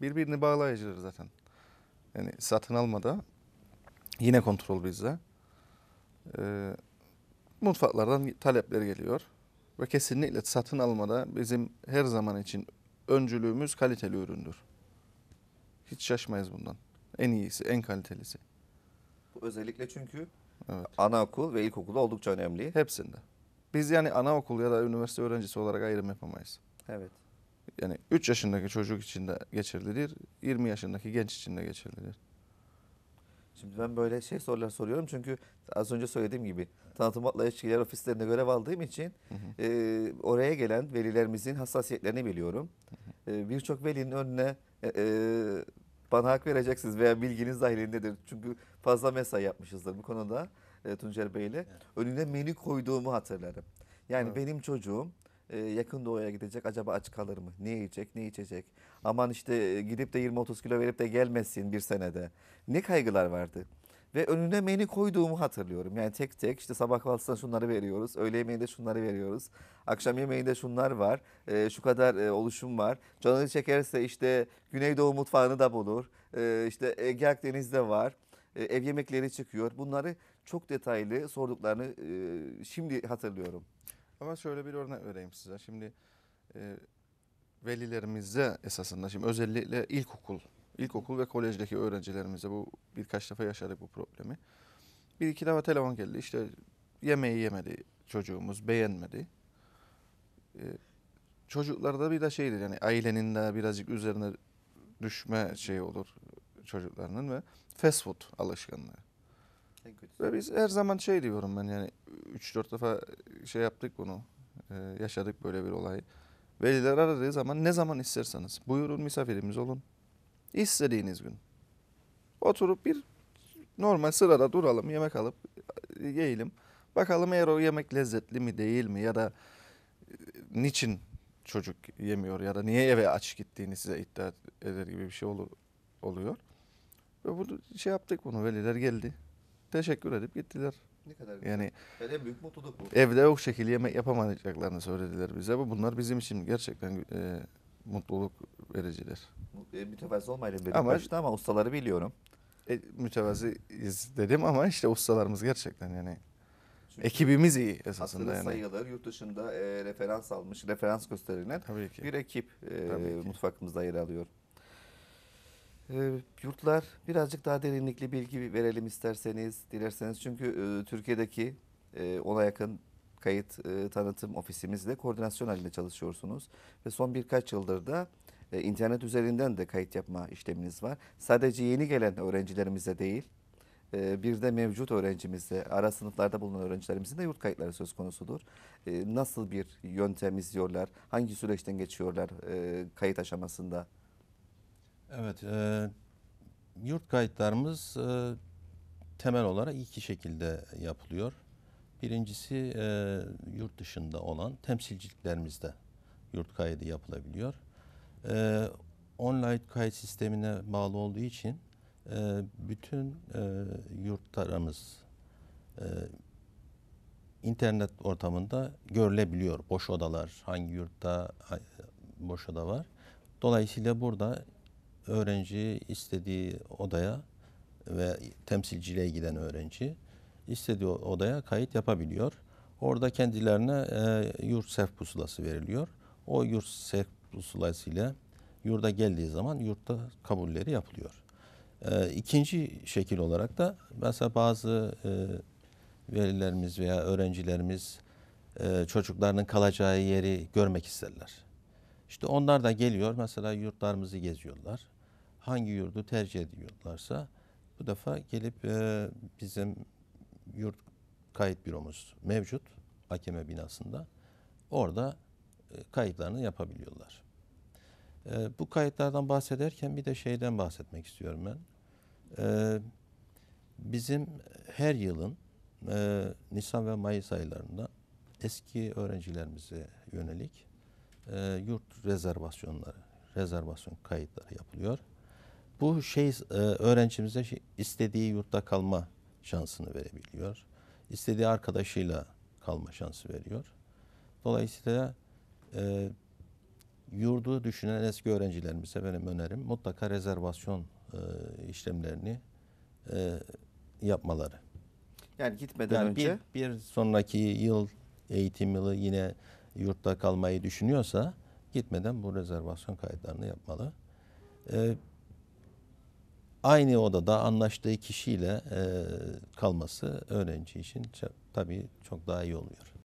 birbirini bağlayıcıdır zaten. Yani satın almada yine kontrol bizde. Ee, mutfaklardan talepler geliyor ve kesinlikle satın almada bizim her zaman için öncülüğümüz kaliteli üründür. Hiç şaşmayız bundan. En iyisi, en kalitelisi. Özellikle çünkü evet. anaokul ve ilkokul oldukça önemli. Hepsinde. Biz yani anaokul ya da üniversite öğrencisi olarak ayrım yapamayız. Evet yani 3 yaşındaki çocuk için de geçerlidir. 20 yaşındaki genç için de geçerlidir. Şimdi ben böyle şey sorular soruyorum çünkü az önce söylediğim gibi tanıtımla ilişkiler ofislerinde görev aldığım için hı hı. E, oraya gelen velilerimizin hassasiyetlerini biliyorum. Hı hı. E, Birçok velinin önüne e, e, bana hak vereceksiniz veya bilginiz dahilindedir. Çünkü fazla mesai yapmışızdır bu konuda e, Tuncer Bey ile. Önüne menü koyduğumu hatırlarım. Yani evet. benim çocuğum e, yakın doğuya gidecek acaba aç kalır mı? Ne yiyecek, ne içecek? Aman işte e, gidip de 20-30 kilo verip de gelmesin bir senede. Ne kaygılar vardı? Ve önüne menü koyduğumu hatırlıyorum. Yani tek tek işte sabah kahvaltısına şunları veriyoruz. Öğle yemeğinde şunları veriyoruz. Akşam yemeğinde şunlar var. E, şu kadar e, oluşum var. Canını çekerse işte Güneydoğu mutfağını da bulur. E, işte Ege Akdeniz'de var. E, ev yemekleri çıkıyor. Bunları çok detaylı sorduklarını e, şimdi hatırlıyorum. Ama şöyle bir örnek vereyim size. Şimdi e, velilerimize esasında şimdi özellikle ilkokul, ilkokul ve kolejdeki öğrencilerimize bu birkaç defa yaşadık bu problemi. Bir iki defa telefon geldi. İşte yemeği yemedi çocuğumuz, beğenmedi. E, çocuklarda bir de şeydir yani ailenin de birazcık üzerine düşme şeyi olur çocuklarının ve fast food alışkanlığı. Ve biz her zaman şey diyorum ben yani 3-4 defa şey yaptık bunu. E, yaşadık böyle bir olayı. Veliler aradığı zaman ne zaman isterseniz buyurun misafirimiz olun. İstediğiniz gün. Oturup bir normal sırada duralım yemek alıp e, yiyelim. Bakalım eğer o yemek lezzetli mi değil mi ya da e, niçin çocuk yemiyor ya da niye eve aç gittiğini size iddia eder gibi bir şey olur, oluyor. Ve bunu şey yaptık bunu veliler geldi. Teşekkür edip gittiler. Ne kadar güzel. Yani yani büyük mutluluk bu. evde yok şekilde yemek yapamayacaklarını söylediler bize. Bu bunlar bizim için gerçekten e, mutluluk vericiler. E, Mütevazı olmayalım benim Ama- başta ama ustaları biliyorum. E, mütevaziyiz dedim ama işte ustalarımız gerçekten yani Çünkü ekibimiz iyi esasında aslında yani. sayılır yurt dışında e, referans almış, referans gösterilen Tabii ki. bir ekip e, Tabii ki. mutfağımızda yer alıyor. Ee, yurtlar birazcık daha derinlikli bilgi verelim isterseniz, dilerseniz. Çünkü e, Türkiye'deki e, ona yakın kayıt e, tanıtım ofisimizle koordinasyon halinde çalışıyorsunuz. Ve son birkaç yıldır da e, internet üzerinden de kayıt yapma işleminiz var. Sadece yeni gelen öğrencilerimize değil, bir de mevcut öğrencimizde, ara sınıflarda bulunan öğrencilerimizin de yurt kayıtları söz konusudur. nasıl bir yöntem izliyorlar, hangi süreçten geçiyorlar kayıt aşamasında? Evet, e, yurt kayıtlarımız e, temel olarak iki şekilde yapılıyor. Birincisi e, yurt dışında olan temsilciliklerimizde yurt kaydı yapılabiliyor. E, online kayıt sistemine bağlı olduğu için e, bütün e, yurtlarımız e, internet ortamında görülebiliyor. Boş odalar, hangi yurtta boş oda var. Dolayısıyla burada öğrenci istediği odaya ve temsilciliğe giden öğrenci istediği odaya kayıt yapabiliyor. Orada kendilerine e, yurt sevk pusulası veriliyor. O yurt sevk ile yurda geldiği zaman yurtta kabulleri yapılıyor. E, ikinci şekil olarak da mesela bazı e, velilerimiz veya öğrencilerimiz e, çocuklarının kalacağı yeri görmek isterler. İşte onlar da geliyor mesela yurtlarımızı geziyorlar. Hangi yurdu tercih ediyorlarsa bu defa gelip e, bizim yurt kayıt büromuz mevcut AKM binasında. Orada e, kayıtlarını yapabiliyorlar. E, bu kayıtlardan bahsederken bir de şeyden bahsetmek istiyorum ben. E, bizim her yılın e, Nisan ve Mayıs aylarında eski öğrencilerimize yönelik e, yurt rezervasyonları, rezervasyon kayıtları yapılıyor. Bu şey e, öğrencimize şey, istediği yurtta kalma şansını verebiliyor. İstediği arkadaşıyla kalma şansı veriyor. Dolayısıyla e, yurdu düşünen eski öğrencilerimize benim önerim mutlaka rezervasyon e, işlemlerini e, yapmaları. Yani gitmeden yani önce bir, bir sonraki yıl eğitim yılı yine yurtta kalmayı düşünüyorsa gitmeden bu rezervasyon kayıtlarını yapmalı. E, aynı odada anlaştığı kişiyle e, kalması öğrenci için tabii çok daha iyi oluyor.